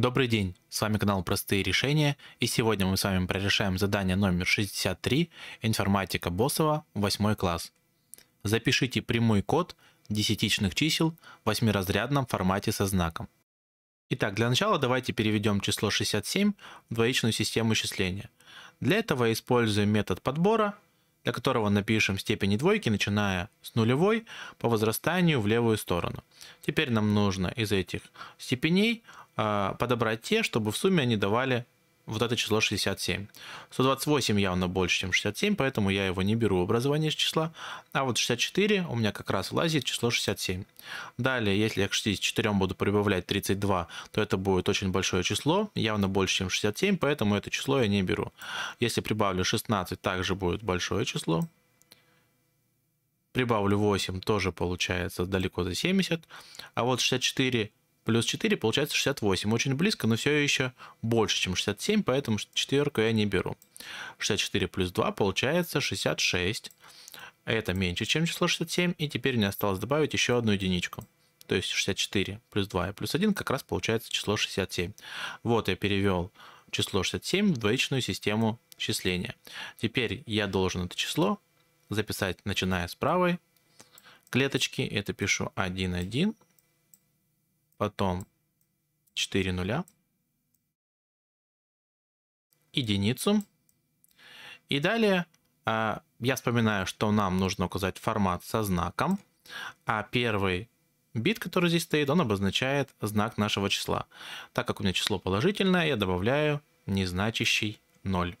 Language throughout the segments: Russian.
Добрый день, с вами канал Простые решения, и сегодня мы с вами прорешаем задание номер 63, информатика Босова, 8 класс. Запишите прямой код десятичных чисел в восьмиразрядном формате со знаком. Итак, для начала давайте переведем число 67 в двоичную систему числения. Для этого используем метод подбора, для которого напишем степени двойки, начиная с нулевой по возрастанию в левую сторону. Теперь нам нужно из этих степеней а, подобрать те, чтобы в сумме они давали вот это число 67. 128 явно больше, чем 67, поэтому я его не беру в образование из числа. А вот 64 у меня как раз влазит число 67. Далее, если я к 64 буду прибавлять 32, то это будет очень большое число, явно больше, чем 67, поэтому это число я не беру. Если прибавлю 16, также будет большое число. Прибавлю 8, тоже получается далеко за 70. А вот 64 плюс 4, получается 68. Очень близко, но все еще больше, чем 67, поэтому четверку я не беру. 64 плюс 2 получается 66. Это меньше, чем число 67, и теперь мне осталось добавить еще одну единичку. То есть 64 плюс 2 и плюс 1 как раз получается число 67. Вот я перевел число 67 в двоичную систему числения. Теперь я должен это число записать, начиная с правой клеточки. Это пишу 1, 1, потом 4 нуля, единицу. И далее э, я вспоминаю, что нам нужно указать формат со знаком, а первый бит, который здесь стоит, он обозначает знак нашего числа. Так как у меня число положительное, я добавляю незначащий 0.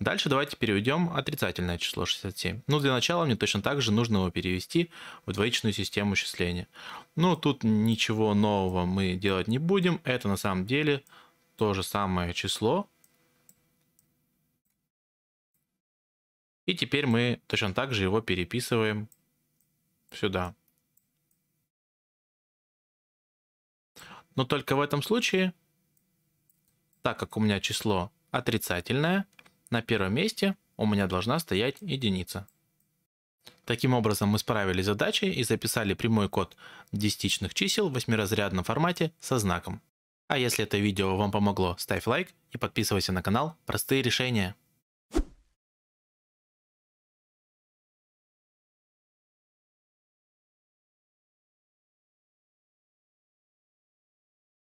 Дальше давайте переведем отрицательное число 67. Ну, для начала мне точно так же нужно его перевести в двоичную систему числения. Ну, тут ничего нового мы делать не будем. Это на самом деле то же самое число. И теперь мы точно так же его переписываем сюда. Но только в этом случае, так как у меня число отрицательное, на первом месте у меня должна стоять единица. Таким образом мы справились с задачей и записали прямой код десятичных чисел в восьмиразрядном формате со знаком. А если это видео вам помогло, ставь лайк и подписывайся на канал «Простые решения».